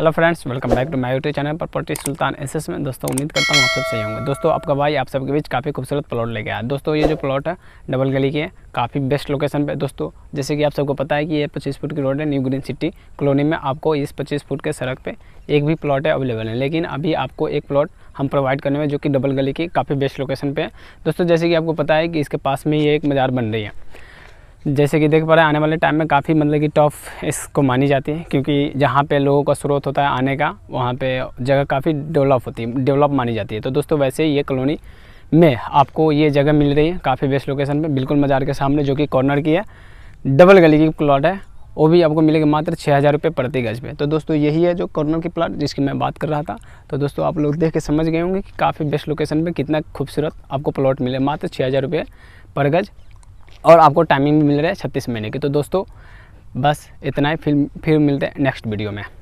hello friends welcome back to my YouTube channel property sultan एस में दोस्तों उम्मीद करता हूँ आप सब सही होंगे दोस्तों आपका भाई आप सबके बीच काफ़ी खूबसूरत प्लॉट लेके आया दोस्तों ये जो प्लॉट है डबल गली की है काफ़ी बेस्ट लोकेशन पे दोस्तों जैसे कि आप सबको पता है कि ये पच्चीस फुट की रोड है न्यू ग्रीन सिटी कॉलोनी में आपको इस पच्चीस फुट के सड़क पर एक भी प्लॉट है अवेलेबल है लेकिन अभी आपको एक प्लॉट हम प्रोवाइड करने में जो कि डबल गली की काफ़ी बेस्ट लोकेशन पर है दोस्तों जैसे कि आपको पता है कि इसके पास में ये एक मज़ार बन रही है जैसे कि देख पा रहे हैं आने वाले टाइम में काफ़ी मतलब कि टॉप इसको मानी जाती है क्योंकि जहाँ पे लोगों का स्रोत होता है आने का वहाँ पे जगह काफ़ी डेवलप होती है डेवलप मानी जाती है तो दोस्तों वैसे ही ये कॉलोनी में आपको ये जगह मिल रही है काफ़ी बेस्ट लोकेशन पे बिल्कुल मज़ार के सामने जो कि कॉर्नर की है डबल गली की प्लॉट है वो भी आपको मिलेगा मात्र छः हज़ार रुपये प्रति गज पे तो दोस्तों यही है जो कॉर्नर की प्लाट जिसकी मैं बात कर रहा था तो दोस्तों आप लोग देख के समझ गए होंगे कि काफ़ी बेस्ट लोकेशन पे कितना खूबसूरत आपको प्लॉट मिले मात्र छः हज़ार रुपये पर गज और आपको टाइमिंग भी मिल रहा है छत्तीस महीने की तो दोस्तों बस इतना ही फिर फिर मिलते हैं नेक्स्ट वीडियो में